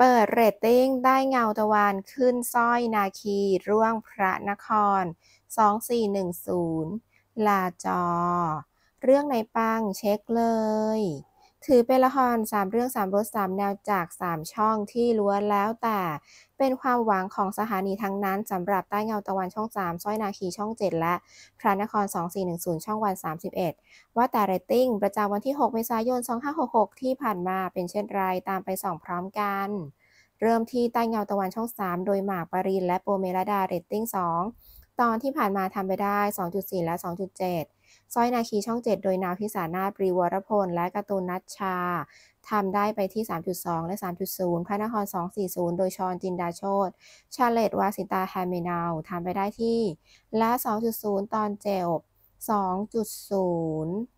เปิดเรตติ้งได้เงาตะวัน ขึ้นสร้อยนาคีร่วงพระนคร 2410 ลาจอ เรื่องในปัง เช็คเลยถือเป็นละครสามเรื่องสามรสสามแนวจากสามช่องที่ล้วนแล้วแต่เป็นความหวังของสถานีทั้งนั้นสำหรับใต้เงาตะวันช่อง3สร้อยนาคีช่อง 7 และพระนคร 2410ช่องวัน31 ว่าแต่เรตติ้งประจำวันที่ 6 เมษายน 2566 ที่ผ่านมาเป็นเช่นไรตามไปส่องพร้อมกัน เริ่มที่ใต้เงาตะวันช่อง 3 โดยหมากปรินและโปเมรดาเรตติ้ง 2ตอนที่ผ่านมาทำไปได้ 2.4 และ 2.7สร้อยนาคีช่อง 7 โดยนาวพิสานาปรีวรพล และกระตูนนัชชาทำได้ไปที่ 3.2 และ 3.0พระนคร 240 โดยชอนจินดาโชตชาเลตวาสิตาแฮมเมนาลทำไปได้ที่ และ 2.0 ตอนเจบ 2.0